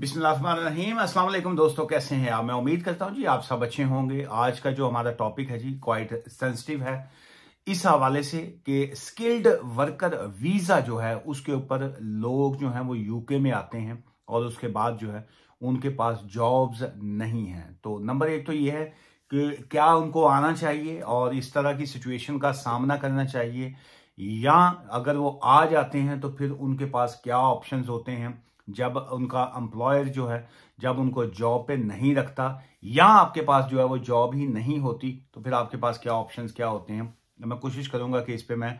बिस्मिल्लाहिर्रहमानिर्रहीम अस्सलाम वालेकुम दोस्तों कैसे हैं आप मैं उम्मीद करता हूं जी आप सब अच्छे होंगे आज का जो हमारा टॉपिक है जी क्वाइट सेंसिटिव है इस हवाले से कि स्किल्ड वर्कर वीज़ा जो है उसके ऊपर लोग जो हैं वो यूके में आते हैं और उसके बाद जो है उनके पास जॉब्स नहीं हैं तो नंबर एक तो ये है कि क्या उनको आना चाहिए और इस तरह की सिचुएशन का सामना करना चाहिए या अगर वो आ जाते हैं तो फिर उनके पास क्या ऑप्शंस होते हैं जब उनका एम्प्लॉयर जो है जब उनको जॉब पे नहीं रखता या आपके पास जो है वो जॉब ही नहीं होती तो फिर आपके पास क्या ऑप्शंस क्या होते हैं तो मैं कोशिश करूंगा कि इस पर मैं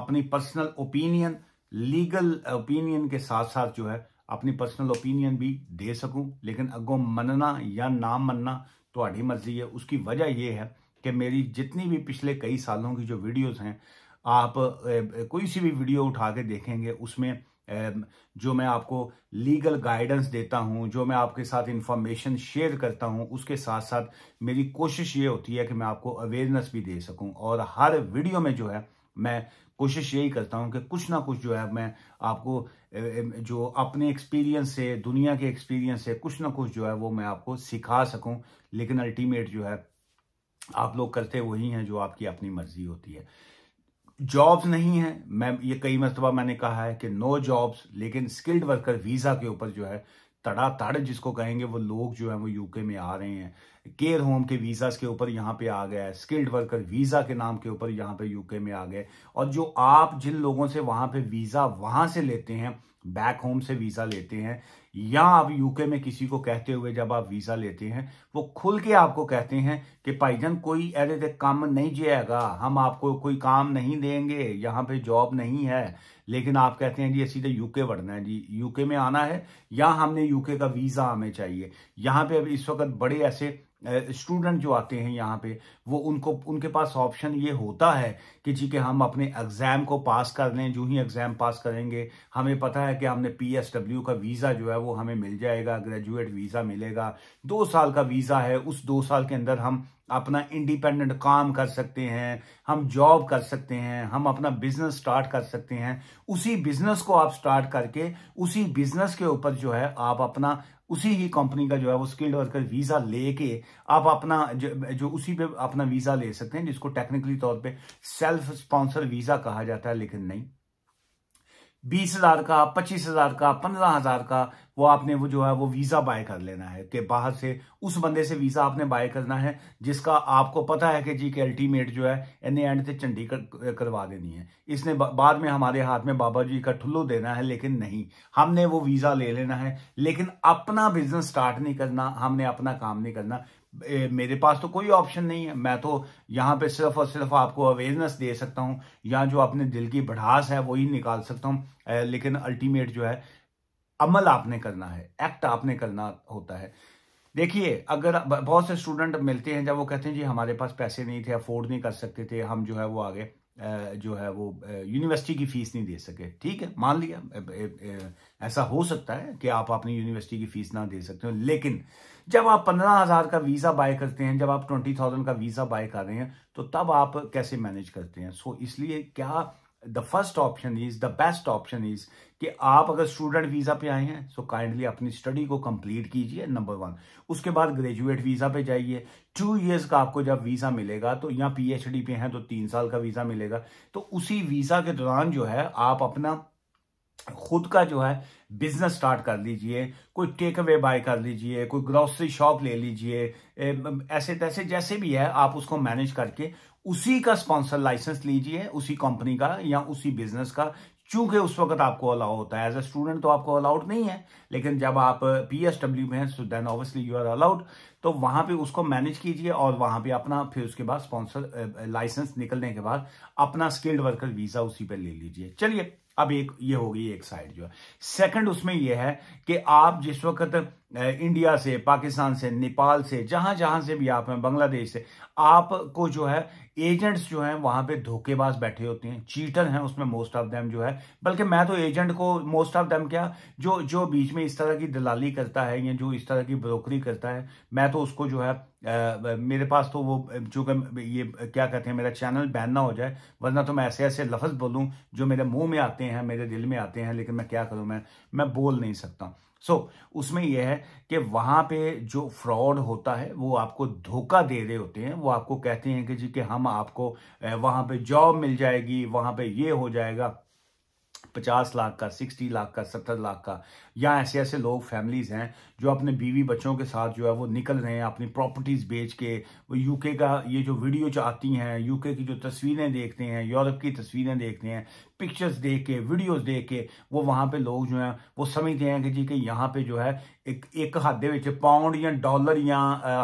अपनी पर्सनल ओपिनियन लीगल ओपिनियन के साथ साथ जो है अपनी पर्सनल ओपिनियन भी दे सकूं लेकिन अगो मनना या ना मनना थोड़ी मर्जी है उसकी वजह यह है कि मेरी जितनी भी पिछले कई सालों की जो वीडियोस हैं आप कोई सी भी वीडियो उठा के देखेंगे उसमें जो मैं आपको लीगल गाइडेंस देता हूं जो मैं आपके साथ इंफॉर्मेशन शेयर करता हूं उसके साथ साथ मेरी कोशिश ये होती है कि मैं आपको अवेयरनेस भी दे सकूं और हर वीडियो में जो है मैं कोशिश यही करता हूं कि कुछ ना कुछ जो है मैं आपको जो अपने एक्सपीरियंस से दुनिया के एक्सपीरियंस से कुछ ना कुछ जो है वो मैं आपको सिखा सकूं लेकिन अल्टीमेट जो है आप लोग करते वही हैं जो आपकी अपनी मर्जी होती है जॉब्स नहीं है मैं ये कई मरतबा मैंने कहा है कि नो जॉब्स लेकिन स्किल्ड वर्कर वीज़ा के ऊपर जो है तड़ा तड़ जिसको कहेंगे वो लोग जो है वो यूके में आ रहे हैं केयर होम के वीज़ा के ऊपर यहाँ पे आ गया है स्किल्ड वर्कर वीज़ा के नाम के ऊपर यहाँ पे यूके में आ गए और जो आप जिन लोगों से वहां पे वीज़ा वहां से लेते हैं बैक होम से वीज़ा लेते हैं या आप यूके में किसी को कहते हुए जब आप वीज़ा लेते हैं वो खुल के आपको कहते हैं कि भाईजान कोई ऐसे तक काम नहीं जाएगा हम आपको कोई काम नहीं देंगे यहाँ पे जॉब नहीं है लेकिन आप कहते हैं जी ये सीधे यूके बढ़ना है जी यूके में आना है या हमने यूके का वीज़ा हमें चाहिए यहाँ पे अब इस वक्त बड़े ऐसे स्टूडेंट जो आते हैं यहाँ पे वो उनको उनके पास ऑप्शन ये होता है कि जी के हम अपने एग्ज़ाम को पास कर लें जो ही एग्ज़ाम पास करेंगे हमें पता है कि हमने पीएसडब्ल्यू का वीज़ा जो है वो हमें मिल जाएगा ग्रेजुएट वीज़ा मिलेगा दो साल का वीज़ा है उस दो साल के अंदर हम अपना इंडिपेंडेंट काम कर सकते हैं हम जॉब कर सकते हैं हम अपना बिजनेस स्टार्ट कर सकते हैं उसी बिजनेस को आप स्टार्ट करके उसी बिजनेस के ऊपर जो है आप अपना उसी ही कंपनी का जो है वो स्किल्ड वर्कर वीज़ा लेके आप अपना जो, जो उसी पे अपना वीज़ा ले सकते हैं जिसको टेक्निकली तौर पे सेल्फ स्पॉन्सर वीज़ा कहा जाता है लेकिन नहीं बीस हजार का पच्चीस हजार का पंद्रह हजार का वो आपने वो जो है वो वीजा बाय कर लेना है कि बाहर से उस बंदे से वीजा आपने बाय करना है जिसका आपको पता है कि जी के अल्टीमेट जो है एन एंड से चंडी कर, करवा देनी है इसने बाद में हमारे हाथ में बाबा जी का ठुल्लो देना है लेकिन नहीं हमने वो वीजा ले लेना है लेकिन अपना बिजनेस स्टार्ट नहीं करना हमने अपना काम नहीं करना ए, मेरे पास तो कोई ऑप्शन नहीं है मैं तो यहाँ पे सिर्फ और सिर्फ आपको अवेयरनेस दे सकता हूँ या जो अपने दिल की बढ़ास है वही निकाल सकता हूँ लेकिन अल्टीमेट जो है अमल आपने करना है एक्ट आपने करना होता है देखिए अगर बहुत से स्टूडेंट मिलते हैं जब वो कहते हैं जी हमारे पास पैसे नहीं थे अफोर्ड नहीं कर सकते थे हम जो है वो आगे जो है वो यूनिवर्सिटी की फीस नहीं दे सके ठीक है मान लिया ऐसा हो सकता है कि आप अपनी यूनिवर्सिटी की फीस ना दे सकते हो लेकिन जब आप पंद्रह हज़ार का वीज़ा बाय करते हैं जब आप ट्वेंटी थाउजेंड का वीज़ा बाय कर रहे हैं तो तब आप कैसे मैनेज करते हैं सो so, इसलिए क्या the first option is the best option is कि आप अगर स्टूडेंट वीज़ा पे आए हैं सो काइंडली अपनी स्टडी को कंप्लीट कीजिए नंबर वन उसके बाद ग्रेजुएट वीज़ा पे जाइए टू इयर्स का आपको जब वीज़ा मिलेगा तो या पीएचडी पे हैं तो तीन साल का वीज़ा मिलेगा तो उसी वीज़ा के दौरान जो है आप अपना खुद का जो है बिजनेस स्टार्ट कर लीजिए कोई टेक अवे बाय कर लीजिए कोई ग्रोसरी शॉप ले लीजिए ऐसे तैसे जैसे भी है आप उसको मैनेज करके उसी का स्पॉन्सर लाइसेंस लीजिए उसी कंपनी का या उसी बिजनेस का चूंकि उस वक्त आपको अलाउ होता है एज ए स्टूडेंट तो आपको अलाउड नहीं है लेकिन जब आप पी एस डब्ल्यू में so then obviously you are allowed तो वहां पे उसको मैनेज कीजिए और वहां पे अपना फिर उसके बाद स्पॉन्सर लाइसेंस निकलने के बाद अपना स्किल्ड वर्कर वीजा उसी पे ले लीजिए चलिए अब एक ये होगी एक साइड जो है सेकंड उसमें यह है कि आप जिस वक्त इंडिया से पाकिस्तान से नेपाल से जहां जहां से भी आप हैं बांग्लादेश से आपको जो है एजेंट्स जो हैं वहां पे धोखेबाज बैठे होते हैं चीटर हैं उसमें मोस्ट ऑफ देम जो है बल्कि मैं तो एजेंट को मोस्ट ऑफ देम क्या जो जो बीच में इस तरह की दलाली करता है या जो इस तरह की ब्रोकरी करता है मैं तो उसको जो है मेरे पास तो वो चूँकि ये क्या कहते हैं मेरा चैनल बैन ना हो जाए वरना तो मैं ऐसे ऐसे लफ्ज़ बोलूँ जो मेरे मुंह में आते हैं मेरे दिल में आते हैं लेकिन मैं क्या करूँ मैं मैं बोल नहीं सकता सो so, उसमें यह है कि वहाँ पे जो फ्रॉड होता है वो आपको धोखा दे रहे होते हैं वो आपको कहते हैं कि जी कि हम आपको वहाँ पे जॉब मिल जाएगी वहाँ पे ये हो जाएगा पचास लाख का सिक्सटी लाख का सत्तर लाख का या ऐसे ऐसे लोग फैमिलीज़ हैं जो अपने बीवी बच्चों के साथ जो है वो निकल रहे हैं अपनी प्रॉपर्टीज़ बेच के वो यूके का ये जो वीडियो जो आती हैं यूके की जो तस्वीरें देखते हैं यूरोप की तस्वीरें देखते हैं पिक्चर्स देख के वीडियोज़ देख के वो वहाँ पे लोग जो हैं वो समझते हैं कि जी कि यहाँ पे जो है एक एक हद के पाउंड या डॉलर या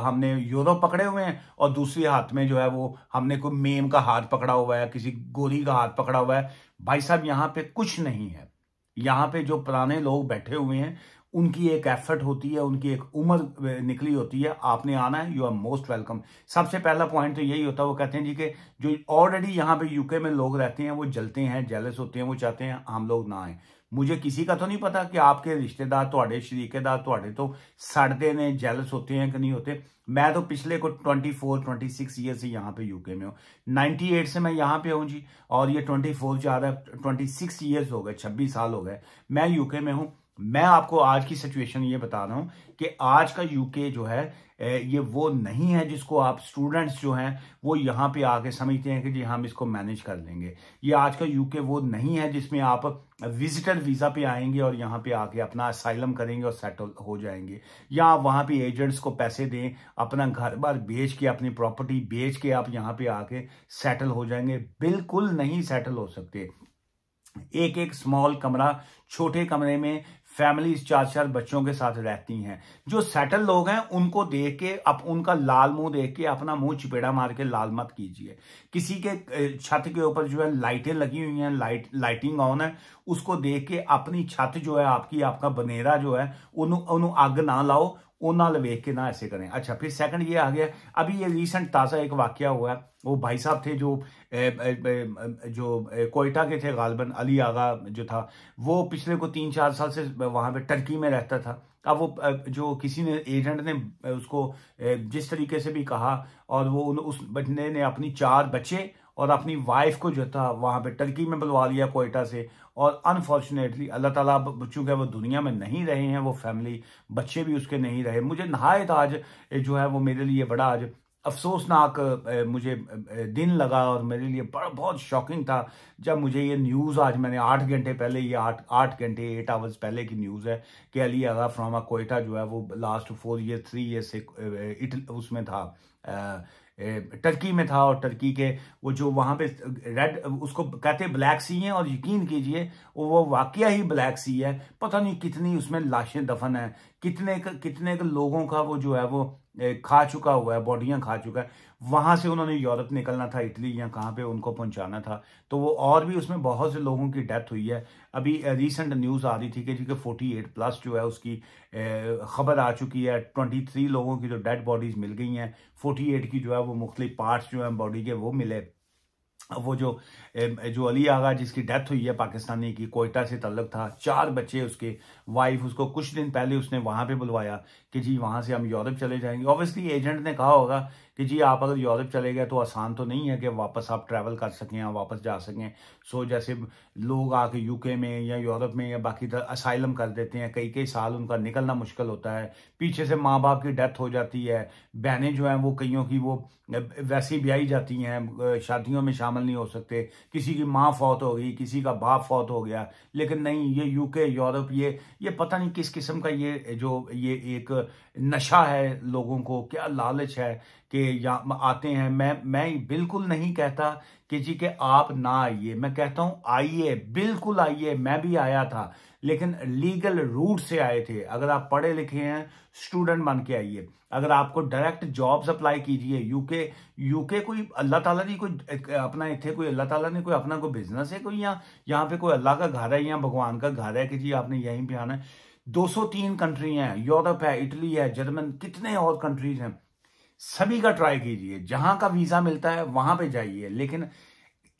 हमने यूरो पकड़े हुए हैं और दूसरे हाथ में जो है वो हमने कोई मेम का हाथ पकड़ा हुआ है किसी गोरी का हाथ पकड़ा हुआ है भाई साहब यहाँ पे कुछ नहीं है यहाँ पे जो पुराने लोग बैठे हुए हैं उनकी एक एफर्ट होती है उनकी एक उम्र निकली होती है आपने आना है यू आर मोस्ट वेलकम सबसे पहला पॉइंट तो यही होता है वो कहते हैं जी के जो ऑलरेडी यहाँ पे यूके में लोग रहते हैं वो जलते हैं जेलस होते हैं वो चाहते हैं हम लोग ना आए मुझे किसी का तो नहीं पता कि आपके रिश्तेदार थोड़े शरीकेदार थोड़े तो सड़ते ने जैलस होते हैं कि नहीं होते मैं तो पिछले को 24 26 ईयर से यहाँ पे यूके में हूँ 98 से मैं यहाँ पे हूँ जी और ये 24 फोर ज़्यादा रहा है ट्वेंटी सिक्स ईयर्स हो गए 26 साल हो गए मैं यूके में हूँ मैं आपको आज की सिचुएशन ये बता रहा हूं कि आज का यूके जो है ये वो नहीं है जिसको आप स्टूडेंट्स जो हैं वो यहाँ पे आके समझते हैं कि जी हम इसको मैनेज कर लेंगे ये आज का यूके वो नहीं है जिसमें आप विजिटर वीज़ा पे आएंगे और यहाँ पे आके अपना असाइलम करेंगे और सेटल हो जाएंगे या आप वहाँ पे एजेंट्स को पैसे दें अपना घर बार बेच के अपनी प्रॉपर्टी बेच के आप यहाँ पे आके सेटल हो जाएंगे बिल्कुल नहीं सेटल हो सकते एक एक स्मॉल कमरा छोटे कमरे में फैमिली चार चार बच्चों के साथ रहती हैं जो सेटल लोग हैं उनको देख के अब उनका लाल मुंह देख के अपना मुंह चिपेड़ा मार के लाल मत कीजिए किसी के छत के ऊपर जो है लाइटें लगी हुई हैं लाइट लाइटिंग ऑन है उसको देख के अपनी छत जो है आपकी आपका बनेरा जो है उन्होंने आग ना लाओ उन्होंने वेख के ना ऐसे करें अच्छा फिर सेकंड ये आ गया अभी ये रिसेंट ताज़ा एक वाक्य हुआ है वो भाई साहब थे जो ए, ए, जो कोयटा के थे गालबन अली आगा जो था वो पिछले को तीन चार साल से वहाँ पे टर्की में रहता था अब वो जो किसी ने एजेंट ने उसको जिस तरीके से भी कहा और वो उस बटने ने अपनी चार बच्चे और अपनी वाइफ को जो था वहाँ पे टर्की में बुलवा लिया कोयटा से और अनफॉर्चुनेटली अल्लाह ताला चूँकि वो दुनिया में नहीं रहे हैं वो फैमिली बच्चे भी उसके नहीं रहे मुझे नहायत आज जो है वो मेरे लिए बड़ा आज अफसोसनाक मुझे दिन लगा और मेरे लिए बड़ा बहुत शॉकिंग था जब मुझे ये न्यूज़ आज मैंने आठ घंटे पहले ये आठ आठ घंटे एट आवर्स पहले की न्यूज़ है कि अली आगा फ्रामा कोयटा जो है वो last four year three year से इट उसमें था टर्की में था और टर्की के वो जो वहाँ पे रेड उसको कहते ब्लैक सी हैं और यकीन कीजिए वो वाकया ही ब्लैक सी है पता नहीं कितनी उसमें लाशें दफन है कितने कितने लोगों का वो जो है वो खा चुका हुआ है बॉडियां खा चुका है वहां से उन्होंने यूरोप निकलना था इटली या कहाँ पे उनको पहुंचाना था तो वो और भी उसमें बहुत से लोगों की डेथ हुई है अभी रीसेंट न्यूज़ आ रही थी कि ठीक फोर्टी एट प्लस जो है उसकी खबर आ चुकी है ट्वेंटी थ्री लोगों की जो डेड बॉडीज़ मिल गई हैं फोर्टी एट की जो है वो मुख्तलिफ पार्ट्स जो हैं बॉडी के वो मिले वो जो जो अली आगा जिसकी डेथ हुई है पाकिस्तानी की कोयटा से तल्लक था चार बच्चे उसके वाइफ उसको कुछ दिन पहले उसने वहाँ पे बुलवाया कि जी वहाँ से हम यूरोप चले जाएंगे ऑब्वियसली एजेंट ने कहा होगा कि जी आप अगर यूरोप चले गए तो आसान तो नहीं है कि वापस आप ट्रैवल कर सकें या वापस जा सकें सो जैसे लोग आके यूके में या यूरोप में या बाकी असाइलम कर देते हैं कई कई साल उनका निकलना मुश्किल होता है पीछे से माँ बाप की डेथ हो जाती है बहनें जो हैं वो कईयों की वो वैसी ब्याई जाती हैं शादियों में शामिल नहीं हो सकते किसी की माँ फौत हो गई किसी का बाप फौत हो गया लेकिन नहीं ये यूके यूरोप ये ये पता नहीं किस किस्म का ये जो ये एक नशा है लोगों को क्या लालच है कि आते हैं मैं मैं बिल्कुल नहीं कहता कि जी के आप ना आइए मैं कहता हूं आइए बिल्कुल आइए मैं भी आया था लेकिन लीगल रूट से आए थे अगर आप पढ़े लिखे हैं स्टूडेंट बन के आइए अगर आपको डायरेक्ट जॉब्स अप्लाई कीजिए यूके यूके कोई अल्लाह ताला ने कोई अपना इतने कोई अल्लाह ताला ने कोई अपना कोई बिजनेस है कोई यहाँ यहाँ पे कोई अल्लाह का घर है या भगवान का घर है कि जी आपने यहीं पे आना है दो कंट्री हैं यूरोप है इटली है जर्मन कितने और कंट्रीज हैं सभी का ट्राई कीजिए जहां का वीजा मिलता है वहां पे जाइए लेकिन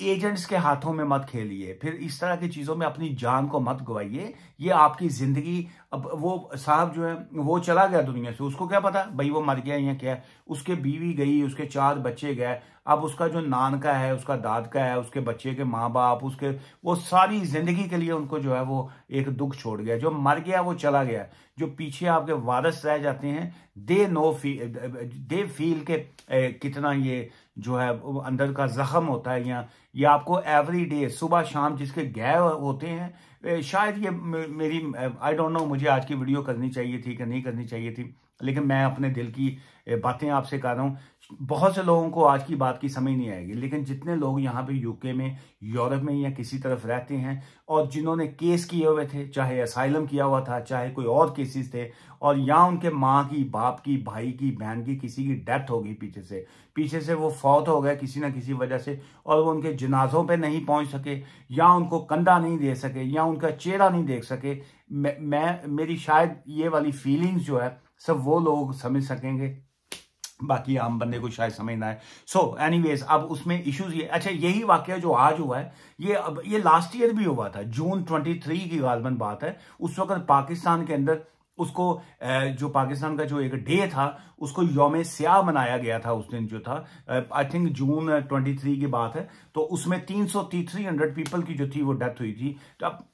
एजेंट्स के हाथों में मत खेलिए फिर इस तरह की चीज़ों में अपनी जान को मत गवाइए ये आपकी ज़िंदगी अब वो साहब जो है वो चला गया दुनिया से उसको क्या पता भाई वो मर गया या क्या उसके बीवी गई उसके चार बच्चे गए अब उसका जो नानका है उसका दाद का है उसके बच्चे के माँ बाप उसके वो सारी ज़िंदगी के लिए उनको जो है वो एक दुख छोड़ गया जो मर गया वो चला गया जो पीछे आपके वारस रह जाते हैं they know fee they feel के ए, कितना ये जो है अंदर का जख्म होता है या ये आपको एवरी डे सुबह शाम जिसके गैर होते हैं शायद ये मेरी आई डोंट नो मुझे आज की वीडियो करनी चाहिए थी कि नहीं करनी चाहिए थी लेकिन मैं अपने दिल की बातें आपसे कर रहा हूँ बहुत से लोगों को आज की बात की समझ नहीं आएगी लेकिन जितने लोग यहाँ पे यूके में यूरोप में या किसी तरफ रहते हैं और जिन्होंने केस किए हुए थे चाहे असाइलम किया हुआ था चाहे कोई और केसेस थे और या उनके माँ की बाप की भाई की बहन की किसी की डेथ हो गई पीछे से पीछे से वो फौत हो गए किसी ना किसी वजह से और वो उनके जनाजों पर नहीं पहुँच सके या उनको कंधा नहीं दे सके या उनका चेहरा नहीं देख सके मैं, मैं मेरी शायद ये वाली फीलिंग्स जो है सब वो लोग समझ सकेंगे बाकी आम बंदे को शायद समझना है सो so, एनीवेज अब उसमें इश्यूज ये अच्छा यही वाक्य जो आज हुआ है ये अब ये लास्ट ईयर भी हुआ था जून 23 की गालबन बात है उस वक्त पाकिस्तान के अंदर उसको जो पाकिस्तान का जो एक डे था उसको योम स्याह मनाया गया था उस दिन जो था आई थिंक जून 23 की बात है तो उसमें तीन सौ पीपल की जो थी वो डेथ हुई थी तो अब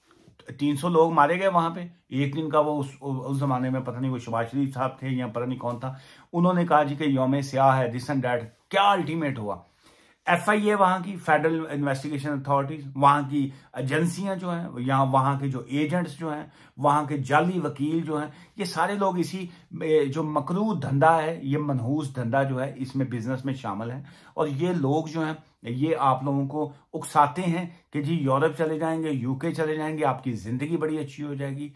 तीन सौ लोग मारे गए वहां पे एक दिन का वो उस उस जमाने में पता नहीं वो शुभाष शरीफ साहब थे या पता नहीं कौन था उन्होंने कहा जी कि योम स्याह है दिस एंड डैट क्या अल्टीमेट हुआ एफ आई ए वहाँ की फेडरल इन्वेस्टिगेशन अथॉरिटीज वहां की एजेंसियां जो हैं यहाँ वहां के जो एजेंट्स जो हैं वहां के जाली वकील जो हैं ये सारे लोग इसी जो मकरू धंधा है ये मनहूस धंधा जो है इसमें बिजनेस में शामिल है और ये लोग जो हैं ये आप लोगों को उकसाते हैं कि जी यूरोप चले जाएंगे यूके चले जाएंगे आपकी ज़िंदगी बड़ी अच्छी हो जाएगी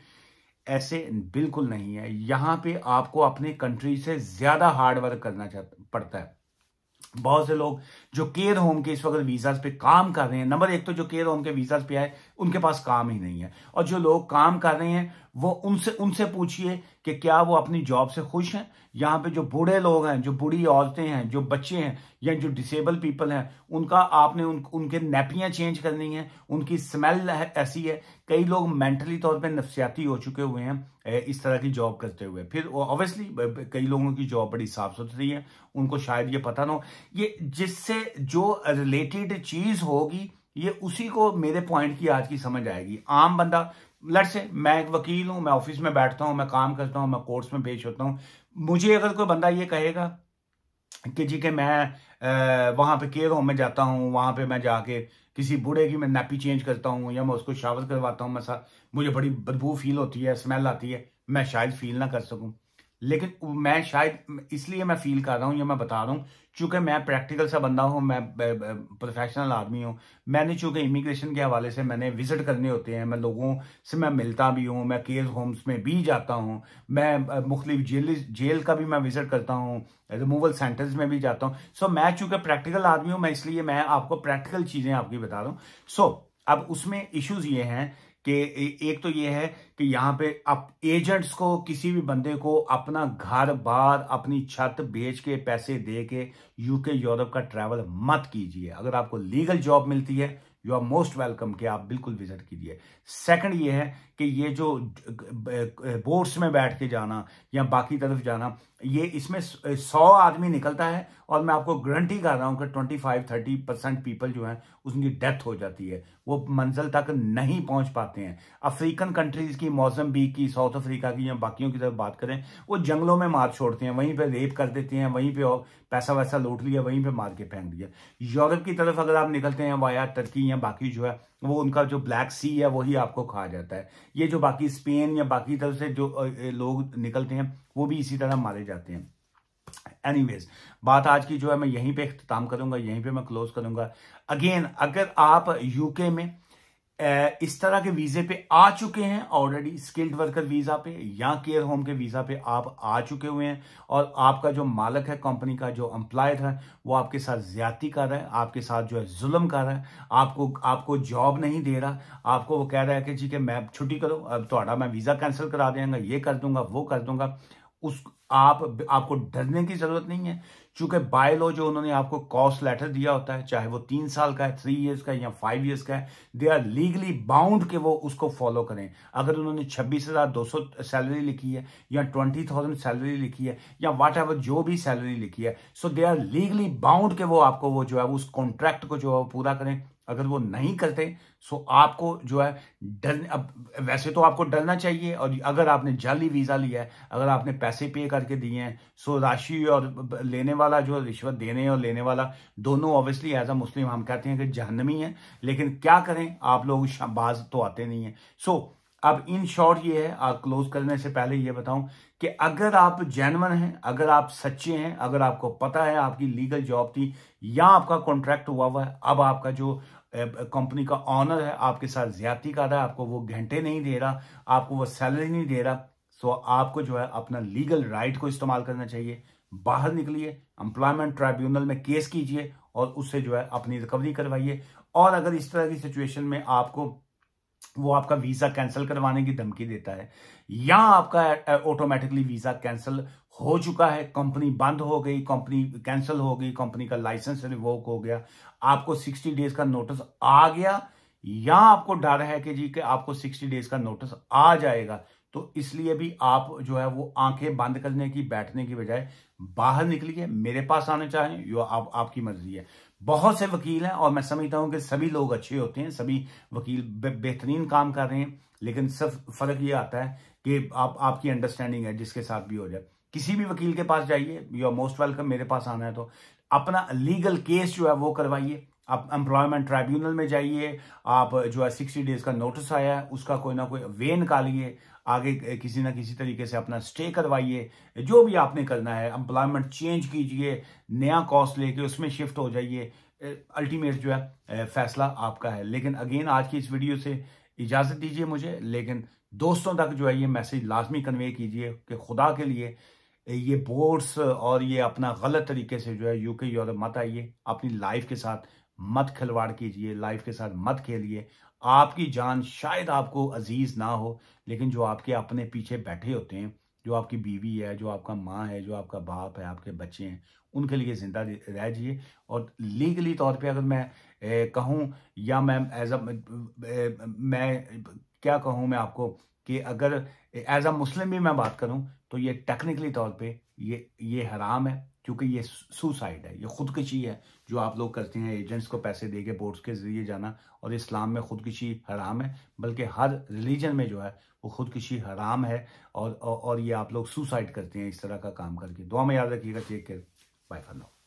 ऐसे बिल्कुल नहीं है यहां पे आपको अपने कंट्री से ज़्यादा हार्ड वर्क करना पड़ता है बहुत से लोग जो केयर होम के इस वक्त वीज़ाज पे काम कर रहे हैं नंबर एक तो जो केयर होम के वीज़ाज पे आए उनके पास काम ही नहीं है और जो लोग काम कर रहे हैं वो उनसे उनसे पूछिए कि क्या वो अपनी जॉब से खुश हैं यहाँ पे जो बूढ़े लोग हैं जो बूढ़ी औरतें हैं जो बच्चे हैं या जो डिसेबल पीपल हैं उनका आपने उन, उनके नैपियाँ चेंज करनी है उनकी स्मेल है, ऐसी है कई लोग मेंटली तौर पे नफसियाती हो चुके हुए हैं इस तरह की जॉब करते हुए फिर ऑब्वियसली कई लोगों की जॉब बड़ी साफ सुथरी है उनको शायद ये पता ना हो ये जिससे जो रिलेटेड चीज़ होगी ये उसी को मेरे पॉइंट की आज की समझ आएगी आम बंदा लट से मैं एक वकील हूं मैं ऑफिस में बैठता हूं मैं काम करता हूँ मैं कोर्ट्स में पेश होता हूँ मुझे अगर कोई बंदा ये कहेगा कि जी के मैं वहां पे केयर होम में जाता हूँ वहां पे मैं जाके किसी बूढ़े की मैं नापी चेंज करता हूँ या मैं उसको शावर करवाता हूँ मैं मुझे बड़ी बदबू फील होती है स्मेल आती है मैं शायद फील ना कर सकूँ लेकिन मैं शायद इसलिए मैं फील कर रहा हूँ या मैं बता रहा हूँ चूंकि मैं प्रैक्टिकल सा बंदा हूँ मैं प्रोफेशनल आदमी हूँ मैंने चूंकि इमिग्रेशन के हवाले से मैंने विजिट करने होते हैं मैं लोगों से मैं मिलता भी हूँ मैं केयर होम्स में भी जाता हूँ मैं मुख्तलिफ जेल जेल का भी मैं विजिट करता हूँ रिमूवल सेंटर्स में भी जाता हूँ सो so, मैं चूंकि प्रैक्टिकल आदमी हूँ मैं इसलिए मैं आपको प्रैक्टिकल चीज़ें आपकी बता रहा हूँ सो so, अब उसमें इशूज़ ये हैं कि एक तो ये है कि यहाँ पे आप एजेंट्स को किसी भी बंदे को अपना घर बार अपनी छत बेच के पैसे दे के यूके यूरोप का ट्रैवल मत कीजिए अगर आपको लीगल जॉब मिलती है यू आर मोस्ट वेलकम कि आप बिल्कुल विजिट कीजिए सेकंड ये है कि ये जो बोर्ड्स में बैठ के जाना या बाकी तरफ जाना ये इसमें सौ आदमी निकलता है और मैं आपको गारंटी कर रहा हूँ कि twenty five thirty percent people जो हैं उनकी डेथ हो जाती है वो मंजिल तक नहीं पहुँच पाते हैं अफ्रीकन कंट्रीज़ की बी की साउथ अफ्रीका की या बाकियों की तरफ बात करें वो जंगलों में मार छोड़ते हैं वहीं पर रेप कर देते हैं वहीं पर पैसा वैसा लूट लिया वहीं पर मार के फेंक दिया यूरोप की तरफ अगर आप निकलते हैं वाया टर्की या बाकी जो है वो उनका जो ब्लैक सी है वही आपको खा जाता है ये जो बाकी स्पेन या बाकी तरफ से जो लोग निकलते हैं वो भी इसी तरह मारे जाते हैं एनीवेज बात आज की जो है मैं यहीं पे अख्ताम करूंगा यहीं पे मैं क्लोज करूंगा अगेन अगर आप यूके में इस तरह के वीजे पे आ चुके हैं ऑलरेडी स्किल्ड वर्कर वीजा पे या केयर होम के वीजा पे आप आ चुके हुए हैं और आपका जो मालक है कंपनी का जो एम्प्लॉयड है वो आपके साथ ज्यादा कर रहा है आपके साथ जो है जुल्म कर रहा है आपको आपको जॉब नहीं दे रहा आपको वो कह रहा है कि जी के मैं छुट्टी करो अब थोड़ा मैं वीजा कैंसिल करा देंगे ये कर दूंगा वो कर दूंगा उस आप आपको डरने की जरूरत नहीं है क्योंकि बाय लॉ जो उन्होंने आपको कॉस्ट लेटर दिया होता है चाहे वो तीन साल का है थ्री इयर्स का या फाइव इयर्स का है दे आर लीगली बाउंड के वो उसको फॉलो करें अगर उन्होंने छब्बीस हजार दो सौ सैलरी लिखी है या ट्वेंटी थाउजेंड सैलरी लिखी है या वाट एवर जो भी सैलरी लिखी है so they are legally bound के वो आपको वो जो है उस कॉन्ट्रैक्ट को जो है पूरा करें अगर वो नहीं करते सो आपको जो है डर अब वैसे तो आपको डरना चाहिए और अगर आपने जाली वीज़ा लिया है अगर आपने पैसे पे करके दिए हैं सो राशि और लेने वाला जो रिश्वत देने और लेने वाला दोनों ऑब्वियसली एज अ मुस्लिम हम कहते हैं कि जहनमी है लेकिन क्या करें आप लोग बाज तो आते नहीं हैं सो अब इन शॉर्ट ये है आप क्लोज करने से पहले ये बताऊं कि अगर आप जैनवन हैं अगर आप सच्चे हैं अगर आपको पता है आपकी लीगल जॉब थी या आपका कॉन्ट्रैक्ट हुआ हुआ है अब आपका जो कंपनी का ऑनर है आपके साथ ज्यादा कर रहा है आपको वो घंटे नहीं दे रहा आपको वो सैलरी नहीं दे रहा सो आपको जो है अपना लीगल राइट को इस्तेमाल करना चाहिए बाहर निकलिए एम्प्लॉयमेंट ट्राइब्यूनल में केस कीजिए और उससे जो है अपनी रिकवरी करवाइए और अगर इस तरह की सिचुएशन में आपको वो आपका वीजा कैंसिल करवाने की धमकी देता है या आपका ऑटोमेटिकली वीजा कैंसिल हो चुका है कंपनी बंद हो गई कंपनी कैंसिल हो गई कंपनी का लाइसेंस रिवोक हो गया आपको 60 डेज का नोटिस आ गया या आपको डर है कि जी कि आपको 60 डेज का नोटिस आ जाएगा तो इसलिए भी आप जो है वो आंखें बंद करने की बैठने की बजाय बाहर निकलिए मेरे पास आने चाहें यो आप आपकी मर्जी है बहुत से वकील हैं और मैं समझता हूं कि सभी लोग अच्छे होते हैं सभी वकील बेहतरीन काम कर रहे हैं लेकिन सिर्फ फर्क ये आता है कि आप आपकी अंडरस्टैंडिंग है जिसके साथ भी हो जाए किसी भी वकील के पास जाइए यू आर मोस्ट वेलकम मेरे पास आना है तो अपना लीगल केस जो है वो करवाइए आप एम्प्लॉयमेंट ट्राइब्यूनल में जाइए आप जो है सिक्सटी डेज का नोटिस आया है उसका कोई ना कोई वे निकालिए आगे किसी ना किसी तरीके से अपना स्टे करवाइए जो भी आपने करना है एम्प्लॉयमेंट चेंज कीजिए नया कॉस्ट लेके उसमें शिफ्ट हो जाइए अल्टीमेट जो है फैसला आपका है लेकिन अगेन आज की इस वीडियो से इजाज़त दीजिए मुझे लेकिन दोस्तों तक जो है ये मैसेज लाजमी कन्वे कीजिए कि खुदा के लिए ये बोर्ड्स और ये अपना गलत तरीके से जो है यूके यूरोप मत आइए अपनी लाइफ के साथ मत खिलवाड़ कीजिए लाइफ के साथ मत खेलिए आपकी जान शायद आपको अजीज ना हो लेकिन जो आपके अपने पीछे बैठे होते हैं जो आपकी बीवी है जो आपका माँ है जो आपका बाप है आपके बच्चे हैं उनके लिए ज़िंदा रह जाइए और लीगली तौर पे अगर मैं कहूँ या मैं एज अ मैं क्या कहूँ मैं आपको कि अगर एज अ मुस्लिम भी मैं बात करूँ तो ये टेक्निकली तौर पे ये ये हराम है क्योंकि ये सुसाइड है ये खुदकशी है जो आप लोग करते हैं एजेंट्स को पैसे दे के बोर्ड्स के जरिए जाना और इस्लाम में खुदकशी हराम है बल्कि हर रिलीजन में जो है वो खुदकशी हराम है और और ये आप लोग सुसाइड करते हैं इस तरह का काम करके दुआ में याद रखिएगा take care bye for now